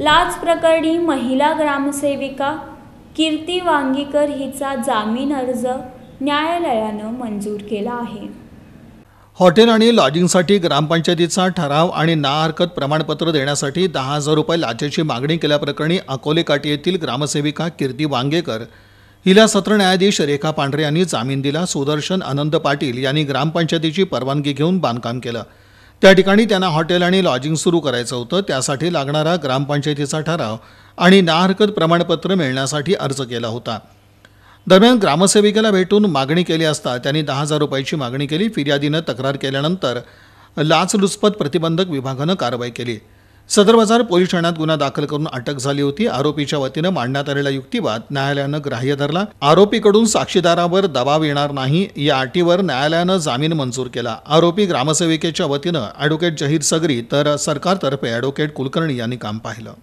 लाच प्रकरणी महिला ग्रामसेविका कीर्ती वांगीकर हिचा जामीन अर्ज न्यायालयानं मंजूर केला आहे हॉटेल आणि लॉजिंगसाठी ग्रामपंचायतीचा ठराव आणि ना हरकत प्रमाणपत्र देण्यासाठी दहा हजार रुपये लाचेची मागणी केल्याप्रकरणी अकोले काटी येथील ग्रामसेविका कीर्ती वांगेकर हिला सत्र न्यायाधीश रेखा पांढरे यांनी जामीन दिला सुदर्शन आनंद पाटील यांनी ग्रामपंचायतीची परवानगी घेऊन बांधकाम केलं त्या ठिकाणी त्यांना हॉटेल आणि लॉजिंग सुरू करायचं होतं त्यासाठी लागणारा ग्रामपंचायतीचा ठराव आणि ना हरकत प्रमाणपत्र मिळण्यासाठी अर्ज केला होता दरम्यान ग्रामसेविकेला भेटून मागणी केली असता त्यांनी दहा हजार रुपयाची मागणी केली फिर्यादीनं तक्रार केल्यानंतर लाचलुचपत प्रतिबंधक विभागानं कारवाई केली सदर बाजार पोलीस ठाण्यात गुन्हा दाखल करून अटक झाली होती आरोपीच्या वतीनं मांडण्यात आलेला युक्तिवाद न्यायालयानं ग्राह्य धरला आरोपीकडून साक्षीदारावर दबाव येणार नाही या अटीवर न्यायालयानं जामीन मंजूर केला आरोपी ग्रामसेविकेच्या वतीनं ॲडव्होकेट जहीर सगरी तर सरकारतर्फे ॲडव्होकेट कुलकर्णी यांनी काम पाहिलं